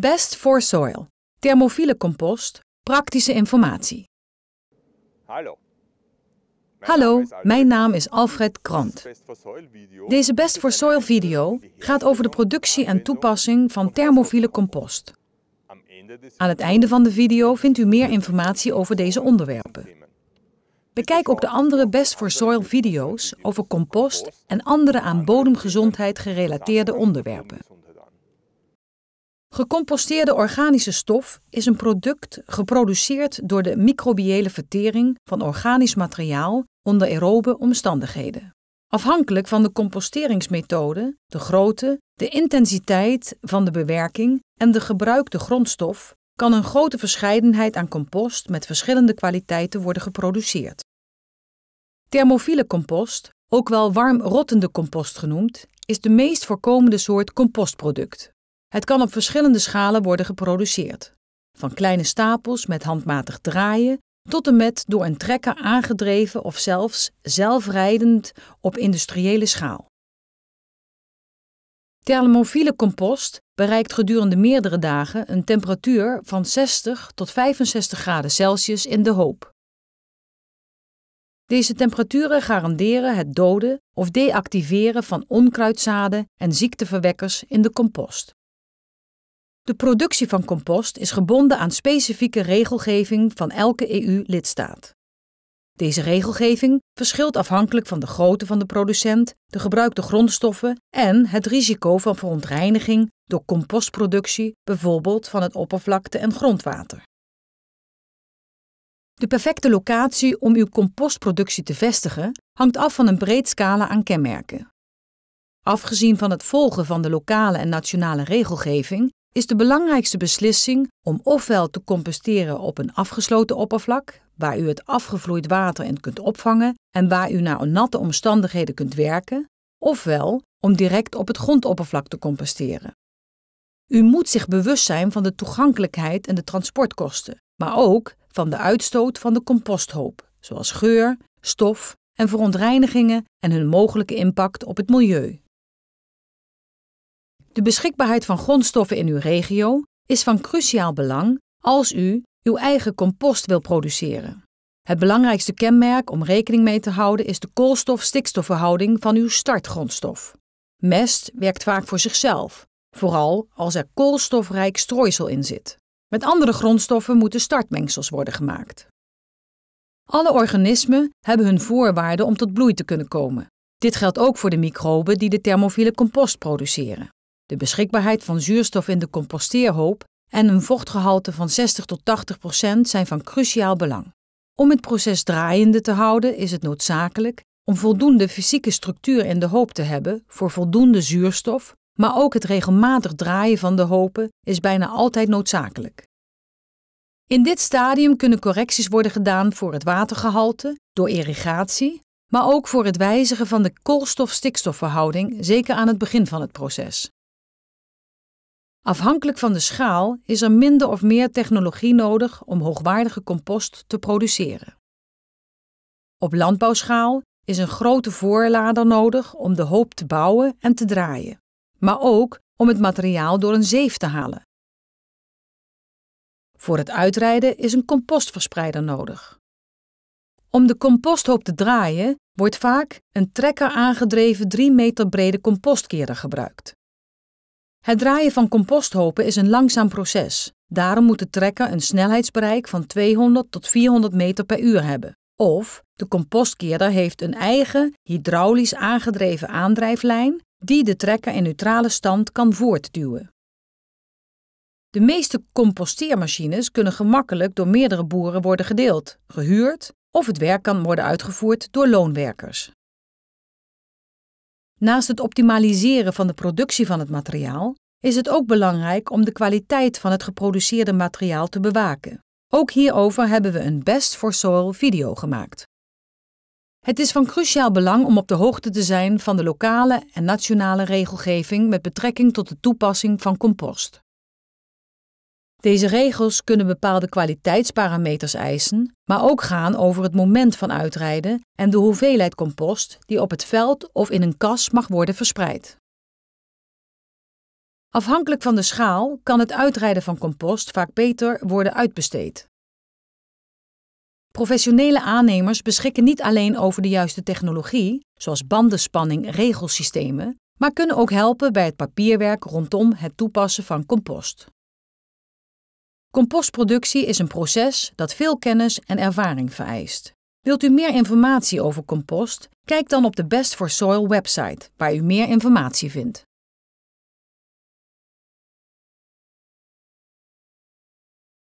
Best for Soil, thermofiele compost, praktische informatie. Hallo. Hallo, mijn naam is Alfred Krant. Deze Best for Soil video gaat over de productie en toepassing van thermofiele compost. Aan het einde van de video vindt u meer informatie over deze onderwerpen. Bekijk ook de andere Best for Soil video's over compost en andere aan bodemgezondheid gerelateerde onderwerpen. Gecomposteerde organische stof is een product geproduceerd door de microbiële vertering van organisch materiaal onder aerobe omstandigheden. Afhankelijk van de composteringsmethode, de grootte, de intensiteit van de bewerking en de gebruikte grondstof kan een grote verscheidenheid aan compost met verschillende kwaliteiten worden geproduceerd. Thermofiele compost, ook wel warm rottende compost genoemd, is de meest voorkomende soort compostproduct. Het kan op verschillende schalen worden geproduceerd. Van kleine stapels met handmatig draaien tot en met door een trekker aangedreven of zelfs zelfrijdend op industriële schaal. Thermofiele compost bereikt gedurende meerdere dagen een temperatuur van 60 tot 65 graden Celsius in de hoop. Deze temperaturen garanderen het doden of deactiveren van onkruidzaden en ziekteverwekkers in de compost. De productie van compost is gebonden aan specifieke regelgeving van elke EU-lidstaat. Deze regelgeving verschilt afhankelijk van de grootte van de producent, de gebruikte grondstoffen en het risico van verontreiniging door compostproductie, bijvoorbeeld van het oppervlakte en grondwater. De perfecte locatie om uw compostproductie te vestigen hangt af van een breed scala aan kenmerken. Afgezien van het volgen van de lokale en nationale regelgeving is de belangrijkste beslissing om ofwel te composteren op een afgesloten oppervlak, waar u het afgevloeid water in kunt opvangen en waar u naar natte omstandigheden kunt werken, ofwel om direct op het grondoppervlak te composteren. U moet zich bewust zijn van de toegankelijkheid en de transportkosten, maar ook van de uitstoot van de composthoop, zoals geur, stof en verontreinigingen en hun mogelijke impact op het milieu. De beschikbaarheid van grondstoffen in uw regio is van cruciaal belang als u uw eigen compost wil produceren. Het belangrijkste kenmerk om rekening mee te houden is de koolstof-stikstofverhouding van uw startgrondstof. Mest werkt vaak voor zichzelf, vooral als er koolstofrijk strooisel in zit. Met andere grondstoffen moeten startmengsels worden gemaakt. Alle organismen hebben hun voorwaarden om tot bloei te kunnen komen. Dit geldt ook voor de microben die de thermofiele compost produceren de beschikbaarheid van zuurstof in de composteerhoop en een vochtgehalte van 60 tot 80 procent zijn van cruciaal belang. Om het proces draaiende te houden is het noodzakelijk om voldoende fysieke structuur in de hoop te hebben voor voldoende zuurstof, maar ook het regelmatig draaien van de hopen is bijna altijd noodzakelijk. In dit stadium kunnen correcties worden gedaan voor het watergehalte door irrigatie, maar ook voor het wijzigen van de koolstof-stikstofverhouding, zeker aan het begin van het proces. Afhankelijk van de schaal is er minder of meer technologie nodig om hoogwaardige compost te produceren. Op landbouwschaal is een grote voorlader nodig om de hoop te bouwen en te draaien, maar ook om het materiaal door een zeef te halen. Voor het uitrijden is een compostverspreider nodig. Om de composthoop te draaien wordt vaak een trekker aangedreven 3 meter brede compostkerer gebruikt. Het draaien van composthopen is een langzaam proces. Daarom moet de trekker een snelheidsbereik van 200 tot 400 meter per uur hebben. Of de compostkeerder heeft een eigen, hydraulisch aangedreven aandrijflijn die de trekker in neutrale stand kan voortduwen. De meeste composteermachines kunnen gemakkelijk door meerdere boeren worden gedeeld, gehuurd of het werk kan worden uitgevoerd door loonwerkers. Naast het optimaliseren van de productie van het materiaal is het ook belangrijk om de kwaliteit van het geproduceerde materiaal te bewaken. Ook hierover hebben we een Best for Soil video gemaakt. Het is van cruciaal belang om op de hoogte te zijn van de lokale en nationale regelgeving met betrekking tot de toepassing van compost. Deze regels kunnen bepaalde kwaliteitsparameters eisen, maar ook gaan over het moment van uitrijden en de hoeveelheid compost die op het veld of in een kas mag worden verspreid. Afhankelijk van de schaal kan het uitrijden van compost vaak beter worden uitbesteed. Professionele aannemers beschikken niet alleen over de juiste technologie, zoals bandenspanning, regelsystemen, maar kunnen ook helpen bij het papierwerk rondom het toepassen van compost. Compostproductie is een proces dat veel kennis en ervaring vereist. Wilt u meer informatie over compost? Kijk dan op de Best for Soil website, waar u meer informatie vindt.